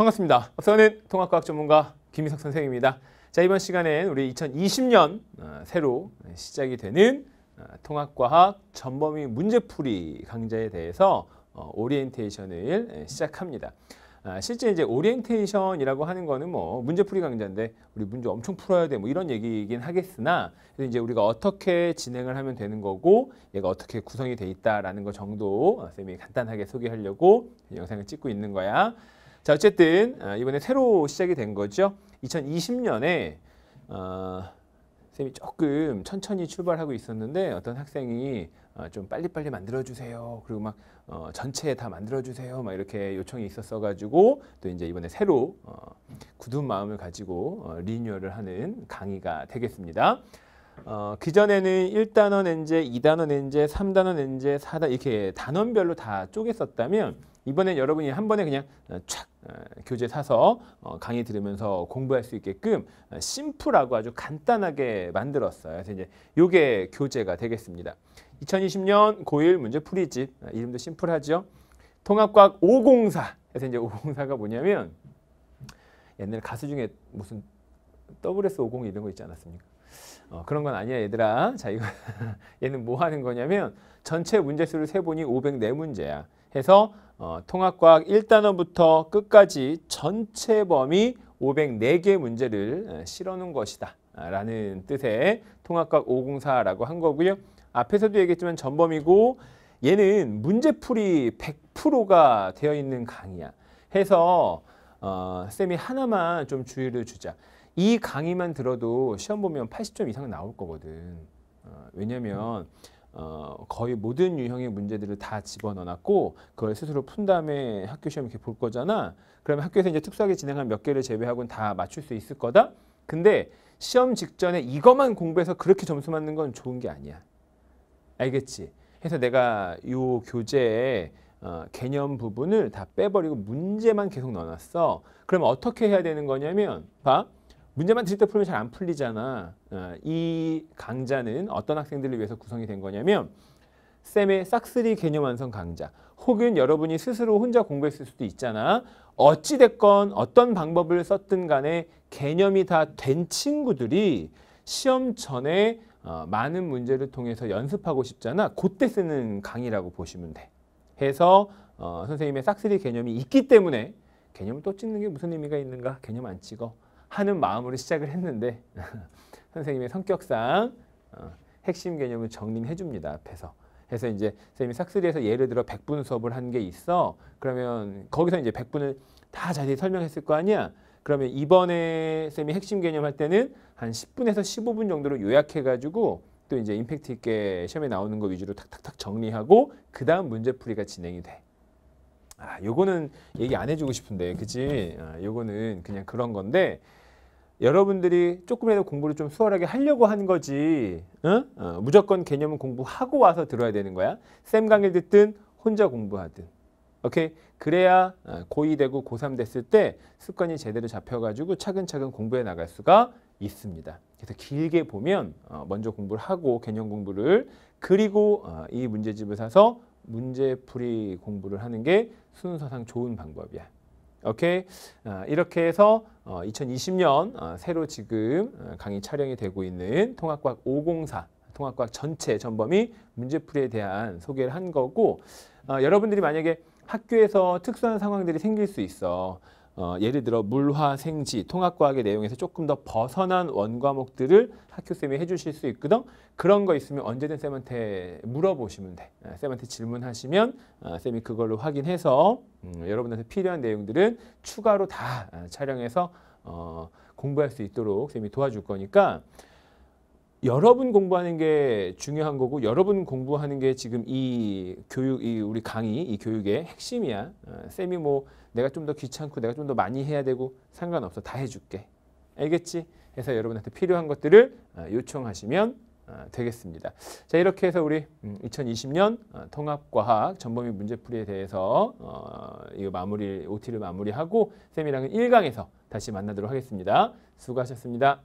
반갑습니다. 저는 통합과학 전문가 김희석 선생입니다. 자 이번 시간엔 우리 2020년 어, 새로 시작이 되는 어, 통합과학 전범위 문제풀이 강좌에 대해서 어, 오리엔테이션을 시작합니다. 아, 실제 이제 오리엔테이션이라고 하는 거는 뭐 문제풀이 강좌인데 우리 문제 엄청 풀어야 돼 뭐 이런 얘기긴 이 하겠으나 이제 우리가 어떻게 진행을 하면 되는 거고 얘가 어떻게 구성이 돼 있다라는 거 정도 선생님이 간단하게 소개하려고 영상을 찍고 있는 거야. 자, 어쨌든 어, 이번에 새로 시작이 된 거죠. 2020년에 어, 선생님이 조금 천천히 출발하고 있었는데 어떤 학생이 어, 좀 빨리빨리 만들어주세요. 그리고 막 어, 전체 다 만들어주세요. 막 이렇게 요청이 있었어가지고 또 이제 이번에 새로 어, 굳은 마음을 가지고 어, 리뉴얼을 하는 강의가 되겠습니다. 어, 그전에는 1단원 엔제, 2단원 엔제, 3단원 엔제, 4단 이렇게 단원별로 다 쪼개 썼다면 이번엔 여러분이 한 번에 그냥 어, 촥 어, 교재 사서 어, 강의 들으면서 공부할 수 있게끔 어, 심플하고 아주 간단하게 만들었어요. 그래서 이제 요게 교재가 되겠습니다. 2020년 고1 문제 풀이집 이름도 심플하죠. 통합과학 504. 그래서 이제 504가 뭐냐면 옛날 가수 중에 무슨 WS50 이런 거 있지 않았습니까? 어, 그런 건 아니야 얘들아. 자 이거 얘는 뭐 하는 거냐면 전체 문제수를 세보니 504문제야. 해서 어, 통합과학 1단원부터 끝까지 전체 범위 504개 문제를 어, 실어놓은 것이다 라는 뜻의 통합과학 504라고 한 거고요. 앞에서도 얘기했지만 전범이고 얘는 문제풀이 100%가 되어 있는 강의야. 해서 어, 쌤이 하나만 좀 주의를 주자. 이 강의만 들어도 시험 보면 80점 이상 나올 거거든. 어, 왜냐면 음. 어, 거의 모든 유형의 문제들을 다 집어넣어놨고 그걸 스스로 푼 다음에 학교 시험 이렇게 볼 거잖아. 그러면 학교에서 이제 특수하게 진행한 몇 개를 제외하고는 다 맞출 수 있을 거다. 근데 시험 직전에 이것만 공부해서 그렇게 점수 맞는 건 좋은 게 아니야. 알겠지? 해서 내가 요 교재에 어, 개념 부분을 다 빼버리고 문제만 계속 넣어놨어. 그럼 어떻게 해야 되는 거냐면 봐. 문제만 드릴 때 풀면 잘 안 풀리잖아. 어, 이 강좌는 어떤 학생들을 위해서 구성이 된 거냐면 쌤의 싹쓸이 개념 완성 강좌 혹은 여러분이 스스로 혼자 공부했을 수도 있잖아. 어찌됐건 어떤 방법을 썼든 간에 개념이 다 된 친구들이 시험 전에 어, 많은 문제를 통해서 연습하고 싶잖아. 그때 쓰는 강의라고 보시면 돼. 해서 어, 선생님의 싹쓸이 개념이 있기 때문에 개념을 또 찍는 게 무슨 의미가 있는가? 개념 안 찍어. 하는 마음으로 시작을 했는데 선생님의 성격상 어, 핵심 개념을 정리해 줍니다. 앞에서. 그래서 이제 선생님이 싹쓸이에서 예를 들어 백분 수업을 한 게 있어. 그러면 거기서 이제 백분을다 자세히 설명했을 거 아니야. 그러면 이번에 선생님이 핵심 개념 할 때는 한 10분에서 15분 정도로 요약해 가지고 또 이제 임팩트 있게 시험에 나오는 거 위주로 탁탁탁 정리하고 그 다음 문제풀이가 진행이 돼. 아, 요거는 얘기 안 해주고 싶은데, 그치? 아, 요거는 그냥 그런 건데 여러분들이 조금이라도 공부를 좀 수월하게 하려고 한 거지 응? 어, 무조건 개념은 공부하고 와서 들어야 되는 거야 쌤 강의 듣든 혼자 공부하든 오케이 그래야 어, 고2 되고 고3 됐을 때 습관이 제대로 잡혀가지고 차근차근 공부해 나갈 수가 있습니다 그래서 길게 보면 어, 먼저 공부를 하고 개념 공부를 그리고 어, 이 문제집을 사서 문제풀이 공부를 하는 게 순서상 좋은 방법이야 오케이 아, 이렇게 해서 2020년 어, 어, 새로 지금 어, 강의 촬영이 되고 있는 통합과학 504 통합과학 전체 전범위 문제풀이에 대한 소개를 한 거고 여러분들이 만약에 학교에서 특수한 상황들이 생길 수 있어 어, 예를 들어 물화, 생지, 통합과학의 내용에서 조금 더 벗어난 원과목들을 학교쌤이 해주실 수 있거든 그런 거 있으면 언제든 쌤한테 물어보시면 돼 아, 쌤한테 질문하시면 아, 쌤이 그걸로 확인해서 음, 여러분한테 필요한 내용들은 추가로 다 아, 촬영해서 어, 공부할 수 있도록 쌤이 도와줄 거니까 여러분 공부하는 게 중요한 거고 여러분 공부하는 게 지금 이 교육 이 우리 강의 이 교육의 핵심이야. 어, 쌤이 뭐 내가 좀 더 귀찮고 내가 좀 더 많이 해야 되고 상관없어 다 해줄게. 알겠지? 해서 여러분한테 필요한 것들을 어, 요청하시면 어, 되겠습니다. 자 이렇게 해서 우리 2020년 음, 어, 통합과학 전범위 문제풀이에 대해서 어, 이 마무리 OT를 마무리하고 쌤이랑은 1강에서 다시 만나도록 하겠습니다. 수고하셨습니다.